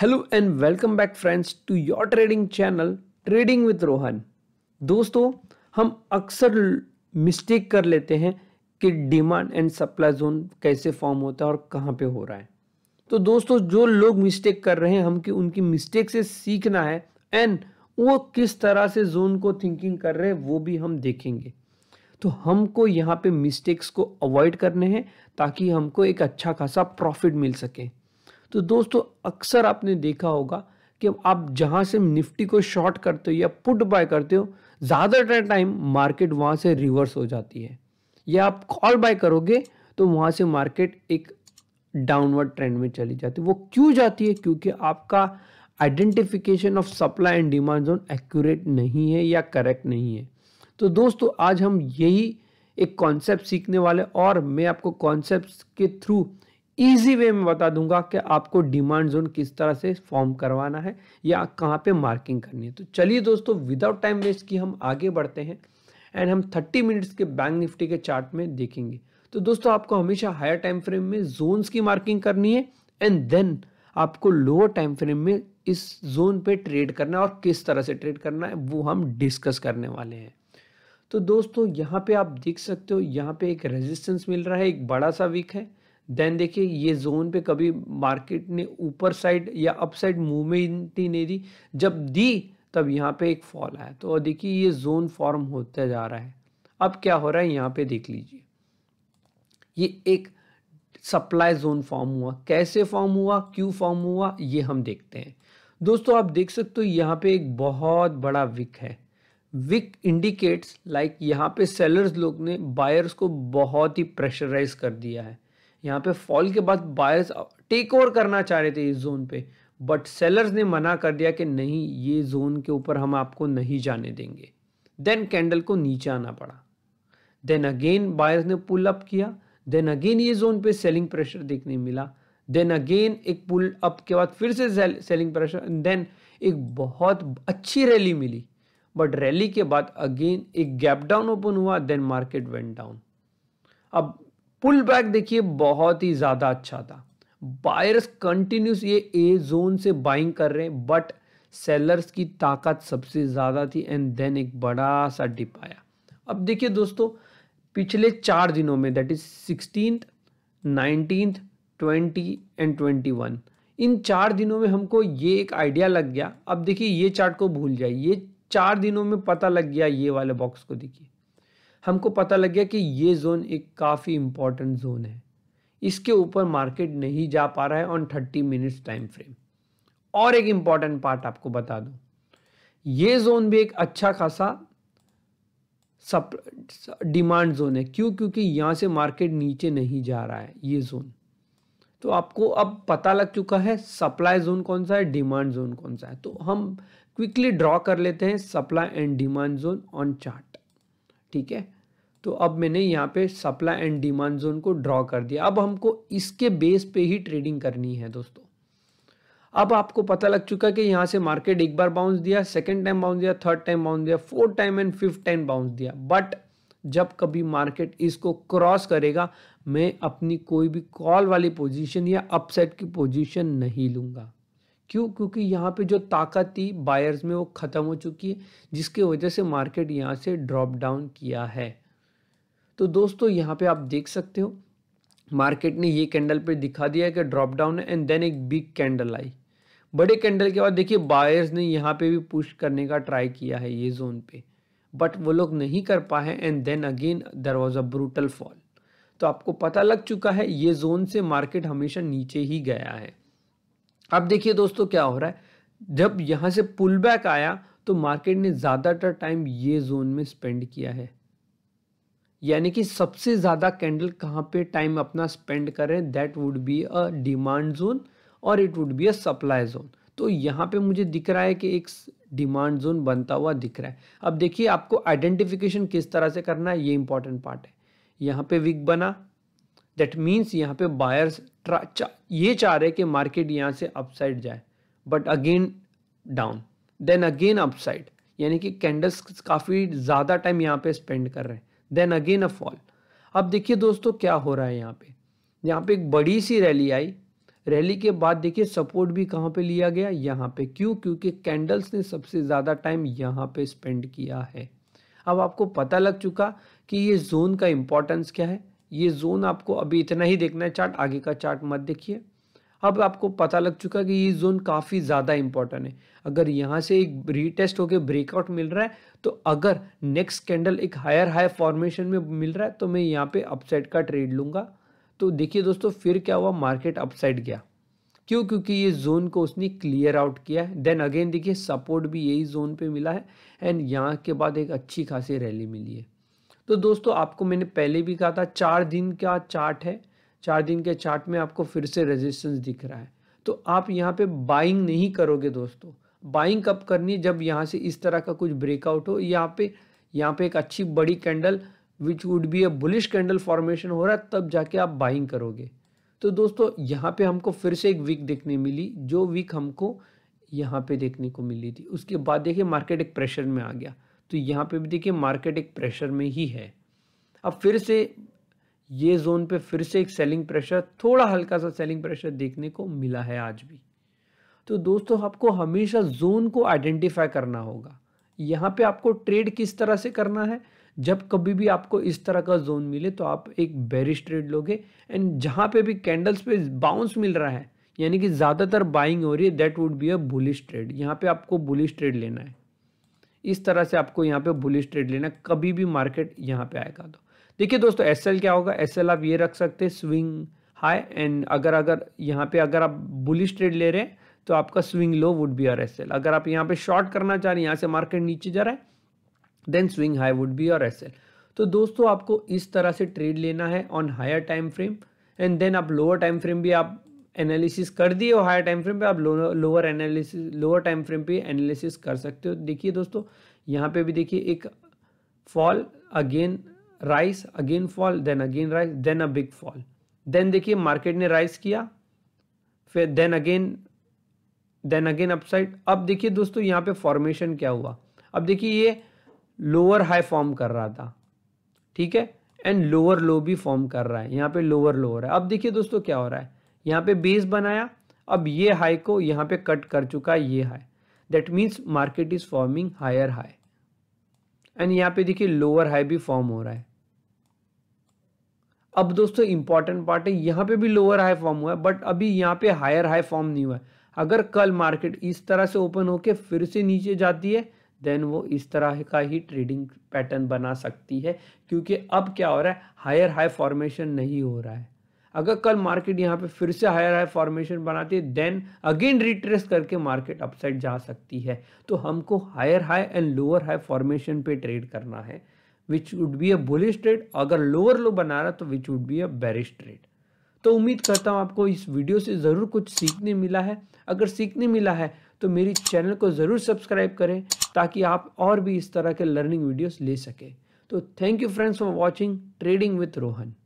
hello and welcome back friends to your trading channel trading with Rohan दोस्तों हम अक्सर mistake कर लेते हैं कि डिमांड एंड सप्लाई जोन कैसे फॉर्म होता है और कहाँ पे हो रहा है तो दोस्तों जो लोग मिस्टेक कर रहे हैं हम कि उनकी मिस्टेक से सीखना है एंड वो किस तरह से जोन को थिंकिंग कर रहे हैं वो भी हम देखेंगे तो हमको यहाँ पे मिस्टेक्स को अवॉइड करने हैं ताकि हमको एक अच्छा खासा प्रॉफिट मिल सके तो दोस्तों अक्सर आपने देखा होगा कि आप जहाँ से निफ्टी को शॉर्ट करते हो या पुट बाय करते हो ज़्यादातर टाइम मार्केट वहां से रिवर्स हो जाती है या आप कॉल बाय करोगे तो वहां से मार्केट एक डाउनवर्ड ट्रेंड में चली जाती है वो क्यों जाती है क्योंकि आपका identification of supply and demand zone accurate नहीं है या करेक्ट नहीं है तो दोस्तों आज हम यही एक कॉन्सेप्ट सीखने वाले और मैं आपको कॉन्सेप्ट के थ्रू इजी वे में बता दूंगा कि आपको डिमांड जोन किस तरह से फॉर्म करवाना है या कहाँ पे मार्किंग करनी है तो चलिए दोस्तों विदाउट टाइम वेस्ट की हम आगे बढ़ते हैं एंड हम 30 मिनट्स के बैंक निफ्टी के चार्ट में देखेंगे तो दोस्तों आपको हमेशा हायर टाइम फ्रेम में जोन्स की मार्किंग करनी है एंड देन आपको लोअर टाइम फ्रेम में इस जोन पे ट्रेड करना है और किस तरह से ट्रेड करना है वो हम डिस्कस करने वाले हैं तो दोस्तों यहाँ पे आप देख सकते हो यहाँ पे एक रेजिस्टेंस मिल रहा है एक बड़ा सा वीक है देन देखिए ये जोन पे कभी मार्केट ने ऊपर साइड या अप साइड मूवमेंट ही नहीं दी जब दी तब यहाँ पे एक फॉल आया तो देखिए ये जोन फॉर्म होता जा रहा है अब क्या हो रहा है यहाँ पे देख लीजिए ये एक सप्लाई जोन फॉर्म हुआ कैसे फॉर्म हुआ क्यों फॉर्म हुआ ये हम देखते हैं दोस्तों आप देख सकते हो यहाँ पे एक बहुत बड़ा विक है विक इंडिकेट्स लाइक यहाँ पे सेलर्स लोग ने बायर्स को बहुत ही प्रेशराइज कर दिया है यहाँ पे फॉल के बाद बायर्स टेक ओवर करना चाह रहे थे इस जोन पे बट सेलर्स ने मना कर दिया कि नहीं ये जोन के ऊपर हम आपको नहीं जाने देंगे देन कैंडल को नीचे आना पड़ा देन अगेन बायर्स ने पुल अप किया देन अगेन ये जोन पे सेलिंग प्रेशर देखने मिला देन अगेन एक पुल अप के बाद फिर से सेलिंग प्रेशर देन एक बहुत अच्छी रैली मिली बट रैली के बाद अगेन एक गैप डाउन ओपन हुआ देन मार्केट वेंट डाउन अब पुल बैक देखिए बहुत ही ज़्यादा अच्छा था बायर्स कंटिन्यूस ये ए जोन से बाइंग कर रहे हैं बट सेलर्स की ताकत सबसे ज़्यादा थी एंड देन एक बड़ा सा डिप आया अब देखिए दोस्तों पिछले चार दिनों में that is sixteen nineteen twenty and twenty one इन चार दिनों में हमको ये एक आइडिया लग गया अब देखिए ये चार्ट को भूल जाइए ये चार दिनों में पता लग गया ये वाले बॉक्स को देखिए हमको पता लग गया कि ये जोन एक काफ़ी इम्पॉर्टेंट जोन है इसके ऊपर मार्केट नहीं जा पा रहा है on thirty minutes time frame और एक इम्पॉर्टेंट पार्ट आपको बता दूं ये जोन भी एक अच्छा खासा सप डिमांड जोन है क्यों क्योंकि यहाँ से मार्केट नीचे नहीं जा रहा है ये जोन तो आपको अब पता लग चुका है सप्लाई जोन कौन सा है डिमांड जोन कौन सा है तो हम क्विकली ड्रॉ कर लेते हैं supply and demand zone on chart ठीक है तो अब मैंने यहाँ पे सप्लाई एंड डिमांड जोन को ड्रॉ कर दिया अब हमको इसके बेस पे ही ट्रेडिंग करनी है दोस्तों अब आपको पता लग चुका कि यहाँ से मार्केट एक बार बाउंस दिया सेकेंड टाइम बाउंस दिया थर्ड टाइम बाउंस दिया fourth time and fifth time bounce दिया बट जब कभी मार्केट इसको क्रॉस करेगा मैं अपनी कोई भी कॉल वाली पोजीशन या अपसेट की पोजीशन नहीं लूंगा क्यों क्योंकि यहाँ पे जो ताकत थी बायर्स में वो ख़त्म हो चुकी है जिसके वजह से मार्केट यहाँ से ड्रॉप डाउन किया है तो दोस्तों यहाँ पे आप देख सकते हो मार्केट ने ये कैंडल पे दिखा दिया है कि ड्रॉप डाउन है एंड देन एक बिग कैंडल आई बड़े कैंडल के बाद देखिए बायर्स ने यहाँ पे भी पुश करने का ट्राई किया है ये जोन पे बट वो लोग नहीं कर पाए and then again there was a brutal fall तो आपको पता लग चुका है ये जोन से मार्केट हमेशा नीचे ही गया है अब देखिए दोस्तों क्या हो रहा है जब यहाँ से पुल बैक आया तो मार्केट ने ज़्यादातर टाइम ये जोन में स्पेंड किया है यानी कि सबसे ज़्यादा कैंडल कहाँ पे टाइम अपना स्पेंड कर रहे हैं that would be a demand zone और it would be a supply zone तो यहाँ पे मुझे दिख रहा है कि एक डिमांड जोन बनता हुआ दिख रहा है अब देखिए आपको आइडेंटिफिकेशन किस तरह से करना है ये इंपॉर्टेंट पार्ट है यहाँ पे विक बना दैट मीन्स यहाँ पे बायर्स ये चाह रहे कि मार्केट यहाँ से अपसाइड जाए but again down then again upside यानी कि कैंडल्स काफ़ी ज़्यादा टाइम यहाँ पे स्पेंड कर रहे हैं देन अगेन अ फॉल अब देखिए दोस्तों क्या हो रहा है यहाँ पे यहाँ पे एक बड़ी सी रैली आई रैली के बाद देखिए सपोर्ट भी कहाँ पे लिया गया यहाँ पे क्यों क्योंकि कैंडल्स ने सबसे ज़्यादा टाइम यहाँ पे स्पेंड किया है अब आपको पता लग चुका कि ये जोन का इम्पोर्टेंस क्या है ये जोन आपको अभी इतना ही देखना है चार्ट आगे का चार्ट मत देखिए अब आपको पता लग चुका कि ये जोन काफ़ी ज़्यादा इंपॉर्टेंट है अगर यहाँ से एक रीटेस्ट होकर ब्रेकआउट मिल रहा है तो अगर नेक्स्ट कैंडल एक हायर हाई फॉर्मेशन में मिल रहा है तो मैं यहाँ पे अपसाइड का ट्रेड लूँगा तो देखिए दोस्तों फिर क्या हुआ मार्केट अपसाइड गया क्यों क्योंकि ये जोन को उसने क्लियर आउट किया है देन अगेन देखिए सपोर्ट भी यही जोन पर मिला है एंड यहाँ के बाद एक अच्छी खासी रैली मिली है तो दोस्तों आपको मैंने पहले भी कहा था चार दिन का चार्ट है चार दिन के चार्ट में आपको फिर से रेजिस्टेंस दिख रहा है तो आप यहाँ पे बाइंग नहीं करोगे दोस्तों बाइंग कब करनी है जब यहाँ से इस तरह का कुछ ब्रेकआउट हो यहाँ पे यहाँ पे एक अच्छी बड़ी candle which would be a bullish candle formation हो रहा है तब जाके आप बाइंग करोगे तो दोस्तों यहाँ पे हमको फिर से एक वीक देखने मिली जो वीक हमको यहाँ पे देखने को मिली थी उसके बाद देखिए मार्केट एक प्रेशर में आ गया तो यहाँ पे भी देखिए मार्केट एक प्रेशर में ही है अब फिर से ये जोन पे फिर से एक सेलिंग प्रेशर थोड़ा हल्का सा सेलिंग प्रेशर देखने को मिला है आज भी तो दोस्तों आपको हमेशा जोन को आइडेंटिफाई करना होगा यहाँ पे आपको ट्रेड किस तरह से करना है जब कभी भी आपको इस तरह का जोन मिले तो आप एक बेरिश ट्रेड लोगे एंड जहाँ पे भी कैंडल्स पे बाउंस मिल रहा है यानी कि ज़्यादातर बाइंग हो रही है that would be a bullish trade यहाँ पे आपको बुलिश ट्रेड लेना है इस तरह से आपको यहाँ पे बुलिश ट्रेड लेना कभी भी मार्केट यहाँ पे आएगा तो देखिए दोस्तों एस क्या होगा एस आप ये रख सकते हैं स्विंग हाई एंड अगर अगर यहाँ पे अगर आप बुलिश ट्रेड ले रहे हैं तो आपका swing low would be ours अगर आप यहाँ पे शॉर्ट करना चाह रहे हैं यहाँ से मार्केट नीचे जा रहा है then swing high would be ours तो दोस्तों आपको इस तरह से ट्रेड लेना है on higher time frame and then आप लोअर टाइम फ्रेम भी आप एनालिसिस कर दिए और हायर टाइम फ्रेम पे आप lower analysis lower time frame पे एनालिसिस कर सकते हो देखिए दोस्तों यहाँ पे भी देखिए एक fall again rise again fall then again rise then a big fall then देखिए मार्केट ने राइस किया फिर then again then again upside अब देखिए दोस्तों यहाँ पे फॉर्मेशन क्या हुआ अब देखिए ये लोअर हाई फॉर्म कर रहा था ठीक है एंड लोअर लो भी फॉर्म कर रहा है यहाँ पे लोअर लोअर है अब देखिए दोस्तों क्या हो रहा है यहाँ पे बेस बनाया अब ये हाई को यहाँ पे कट कर चुका है ये high that means market is forming higher high and यहाँ पे देखिए लोअर हाई भी फॉर्म हो रहा है अब दोस्तों इंपॉर्टेंट पार्ट है यहाँ पे भी लोअर हाई फॉर्म हुआ है बट अभी यहाँ पे हायर हाई फॉर्म नहीं हुआ है अगर कल मार्केट इस तरह से ओपन होके फिर से नीचे जाती है देन वो इस तरह का ही ट्रेडिंग पैटर्न बना सकती है क्योंकि अब क्या हो रहा है हायर हाई फॉर्मेशन नहीं हो रहा है अगर कल मार्केट यहाँ पे फिर से हायर हाई फॉर्मेशन बनाती है देन अगेन रिट्रेस करके मार्केट अपसाइड जा सकती है तो हमको higher high and lower high formation पे ट्रेड करना है which would be a bullish trade अगर लोअर लो बना रहा तो which would be a bearish trade तो उम्मीद करता हूँ आपको इस वीडियो से ज़रूर कुछ सीखने मिला है अगर सीखने मिला है तो मेरी चैनल को ज़रूर सब्सक्राइब करें ताकि आप और भी इस तरह के लर्निंग वीडियोस ले सकें तो thank you friends for watching trading with Rohan